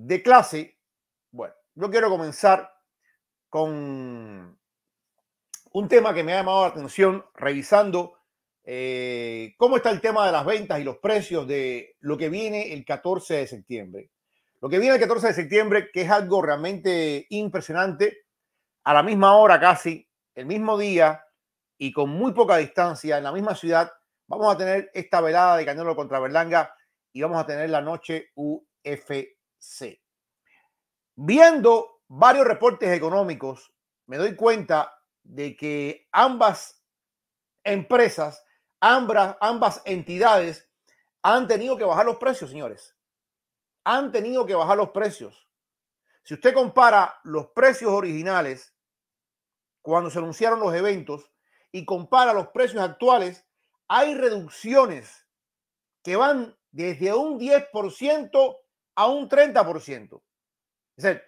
de clase, bueno, yo quiero comenzar con un tema que me ha llamado la atención revisando eh, cómo está el tema de las ventas y los precios de lo que viene el 14 de septiembre. Lo que viene el 14 de septiembre, que es algo realmente impresionante, a la misma hora casi, el mismo día y con muy poca distancia, en la misma ciudad, vamos a tener esta velada de Canelo contra Berlanga y vamos a tener la noche UFC Sí. Viendo varios reportes económicos, me doy cuenta de que ambas empresas, ambas, ambas entidades han tenido que bajar los precios, señores. Han tenido que bajar los precios. Si usted compara los precios originales cuando se anunciaron los eventos y compara los precios actuales, hay reducciones que van desde un 10% a un 30%. Es decir,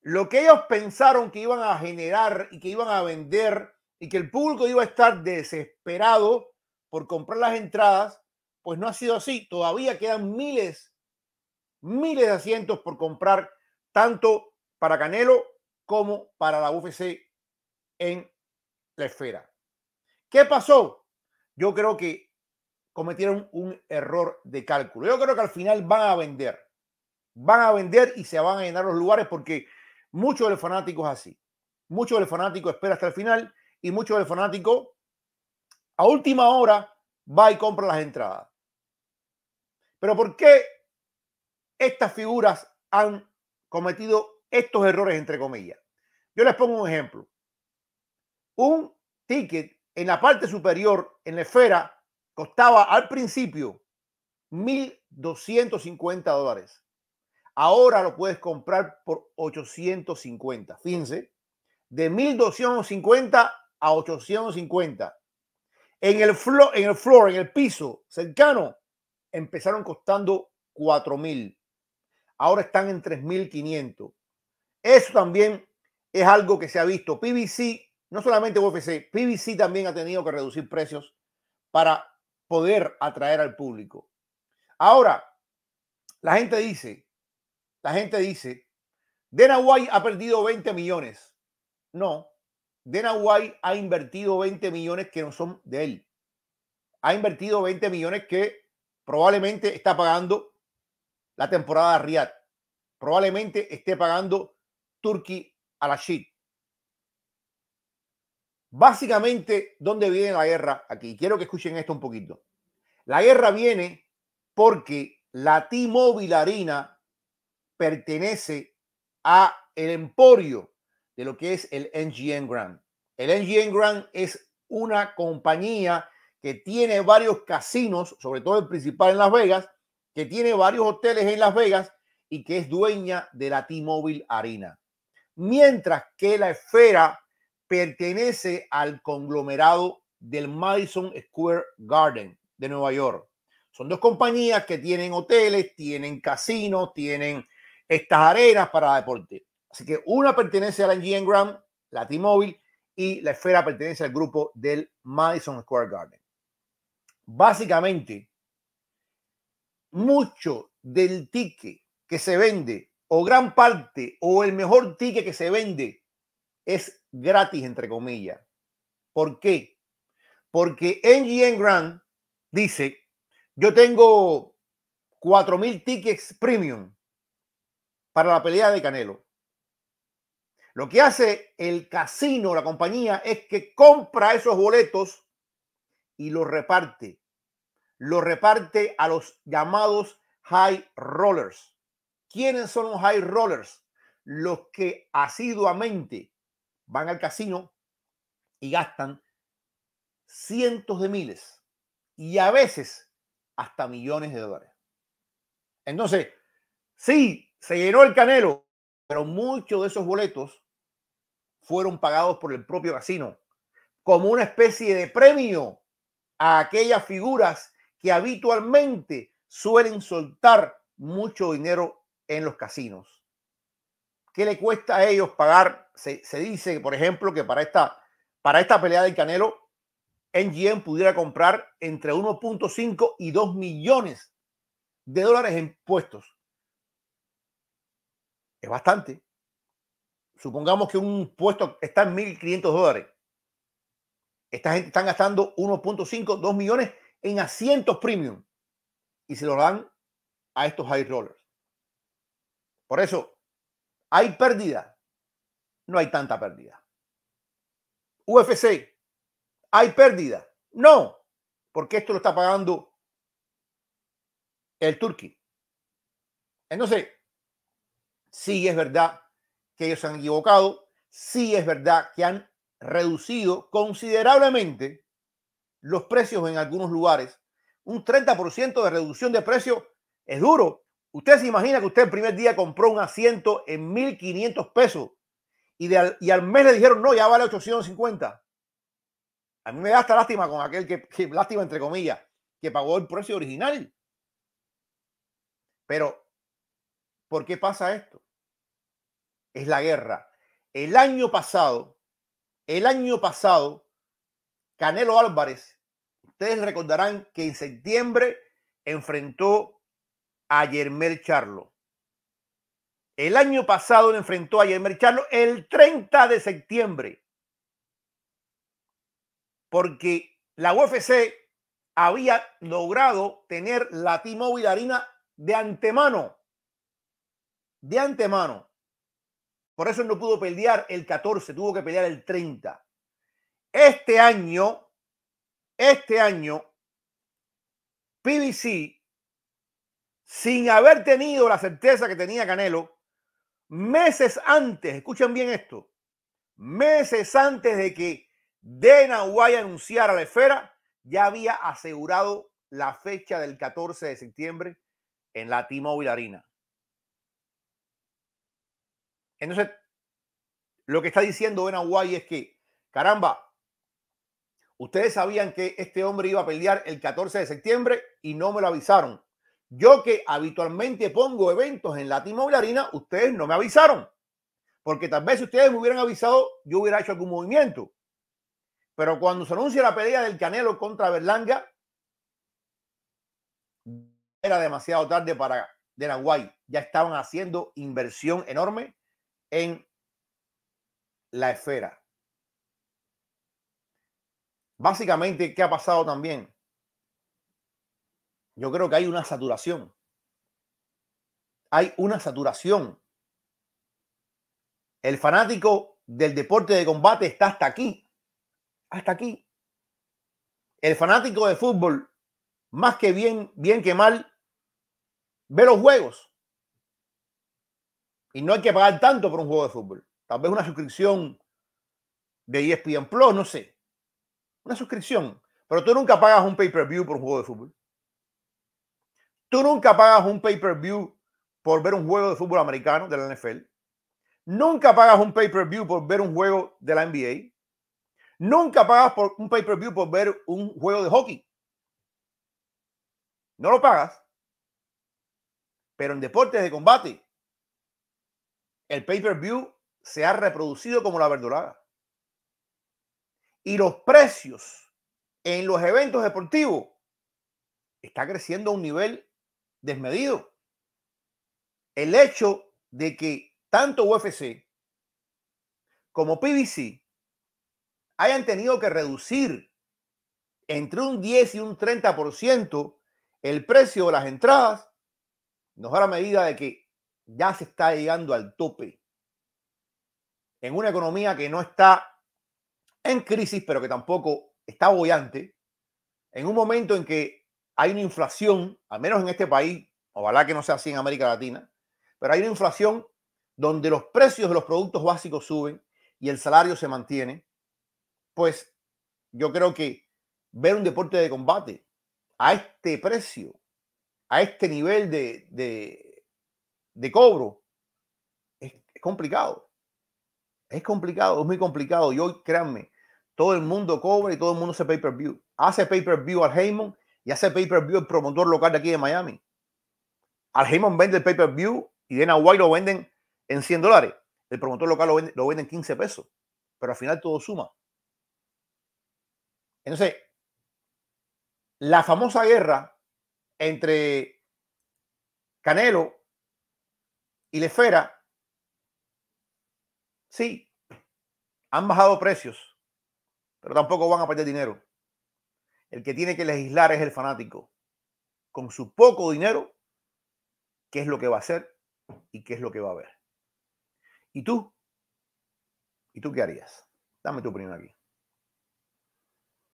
lo que ellos pensaron que iban a generar y que iban a vender y que el público iba a estar desesperado por comprar las entradas, pues no ha sido así. Todavía quedan miles, miles de asientos por comprar, tanto para Canelo como para la UFC en la esfera. ¿Qué pasó? Yo creo que cometieron un error de cálculo. Yo creo que al final van a vender. Van a vender y se van a llenar los lugares porque muchos de los fanáticos así. Muchos de los fanáticos espera hasta el final y muchos de los fanáticos a última hora va y compra las entradas. Pero ¿por qué estas figuras han cometido estos errores, entre comillas? Yo les pongo un ejemplo. Un ticket en la parte superior, en la esfera, costaba al principio 1.250 dólares. Ahora lo puedes comprar por 850. Fíjense, de 1250 a 850. En el, floor, en el floor, en el piso cercano, empezaron costando 4000. Ahora están en 3500. Eso también es algo que se ha visto. PBC, no solamente UFC, PBC también ha tenido que reducir precios para poder atraer al público. Ahora, la gente dice, la gente dice, de ha perdido 20 millones. No, de ha invertido 20 millones que no son de él. Ha invertido 20 millones que probablemente está pagando la temporada de Riyadh. Probablemente esté pagando Turkey a la Básicamente, ¿dónde viene la guerra? Aquí quiero que escuchen esto un poquito. La guerra viene porque la T-Mobile Arena pertenece a el emporio de lo que es el NGN Grand. El NGN Grand es una compañía que tiene varios casinos, sobre todo el principal en Las Vegas, que tiene varios hoteles en Las Vegas y que es dueña de la T-Mobile Arena. Mientras que la esfera pertenece al conglomerado del Madison Square Garden de Nueva York. Son dos compañías que tienen hoteles, tienen casinos, tienen estas arenas para deporte. Así que una pertenece a la NGN Grand, la T-Mobile, y la esfera pertenece al grupo del Madison Square Garden. Básicamente, mucho del ticket que se vende, o gran parte, o el mejor ticket que se vende, es gratis, entre comillas. ¿Por qué? Porque NGN Grand dice, yo tengo 4.000 tickets premium para la pelea de Canelo. Lo que hace el casino, la compañía, es que compra esos boletos y los reparte. Los reparte a los llamados high rollers. ¿Quiénes son los high rollers? Los que asiduamente van al casino y gastan cientos de miles y a veces hasta millones de dólares. Entonces, sí, se llenó el canelo, pero muchos de esos boletos fueron pagados por el propio casino, como una especie de premio a aquellas figuras que habitualmente suelen soltar mucho dinero en los casinos. ¿Qué le cuesta a ellos pagar? Se, dice, por ejemplo, que para esta, para esta pelea del Canelo, NGM pudiera comprar entre 1.5 y 2 millones de dólares en puestos es bastante. Supongamos que un puesto está en 1.500 dólares. Esta gente está gastando 1.5, 2 millones en asientos premium y se lo dan a estos high rollers. Por eso, ¿hay pérdida? No hay tanta pérdida. UFC, ¿hay pérdida? No, porque esto lo está pagando el turkey Entonces, Sí es verdad que ellos se han equivocado, sí es verdad que han reducido considerablemente los precios en algunos lugares. Un 30% de reducción de precios es duro. Usted se imagina que usted el primer día compró un asiento en 1.500 pesos y, al, mes le dijeron, no, ya vale 850. A mí me da hasta lástima con aquel que lástima entre comillas, que pagó el precio original. Pero ¿Por qué pasa esto? Es la guerra. El año pasado, el año pasado, Canelo Álvarez, ustedes recordarán que en septiembre enfrentó a Yermel Charlo. El año pasado le enfrentó a Yermel Charlo el 30 de septiembre. Porque la UFC había logrado tener la T-Mobile de antemano de antemano. Por eso no pudo pelear el 14, tuvo que pelear el 30. Este año, este año, PBC, sin haber tenido la certeza que tenía Canelo, meses antes, escuchen bien esto, meses antes de que Dana White anunciara la esfera, ya había asegurado la fecha del 14 de septiembre en la Timo entonces, lo que está diciendo de es que, caramba, ustedes sabían que este hombre iba a pelear el 14 de septiembre y no me lo avisaron. Yo que habitualmente pongo eventos en la ustedes no me avisaron. Porque tal vez si ustedes me hubieran avisado, yo hubiera hecho algún movimiento. Pero cuando se anuncia la pelea del Canelo contra Berlanga, era demasiado tarde para Uruguay. Ya estaban haciendo inversión enorme en la esfera. Básicamente, ¿qué ha pasado también? Yo creo que hay una saturación. Hay una saturación. El fanático del deporte de combate está hasta aquí. Hasta aquí. El fanático de fútbol, más que bien, bien que mal, ve los juegos y no hay que pagar tanto por un juego de fútbol. Tal vez una suscripción de ESPN Plus, no sé. Una suscripción. Pero tú nunca pagas un pay-per-view por un juego de fútbol. Tú nunca pagas un pay-per-view por ver un juego de fútbol americano de la NFL. Nunca pagas un pay-per-view por ver un juego de la NBA. Nunca pagas por un pay-per-view por ver un juego de hockey. No lo pagas. Pero en deportes de combate, el pay-per-view se ha reproducido como la verdura Y los precios en los eventos deportivos está creciendo a un nivel desmedido. El hecho de que tanto UFC como PBC hayan tenido que reducir entre un 10 y un 30% el precio de las entradas, nos da la medida de que ya se está llegando al tope. En una economía que no está en crisis, pero que tampoco está bollante, en un momento en que hay una inflación, al menos en este país, ojalá que no sea así en América Latina, pero hay una inflación donde los precios de los productos básicos suben y el salario se mantiene, pues yo creo que ver un deporte de combate a este precio, a este nivel de de cobro, es, complicado. Es complicado, es muy complicado. Y hoy, créanme, todo el mundo cobra y todo el mundo hace pay-per-view. Hace pay-per-view al Heyman y hace pay-per-view el promotor local de aquí de Miami. Al Heyman vende el pay-per-view y Dana White lo venden en 100 dólares. El promotor local lo vende, lo vende en 15 pesos. Pero al final todo suma. Entonces, la famosa guerra entre Canelo y la esfera, sí, han bajado precios, pero tampoco van a perder dinero. El que tiene que legislar es el fanático, con su poco dinero, qué es lo que va a hacer y qué es lo que va a ver. ¿Y tú? ¿Y tú qué harías? Dame tu opinión aquí.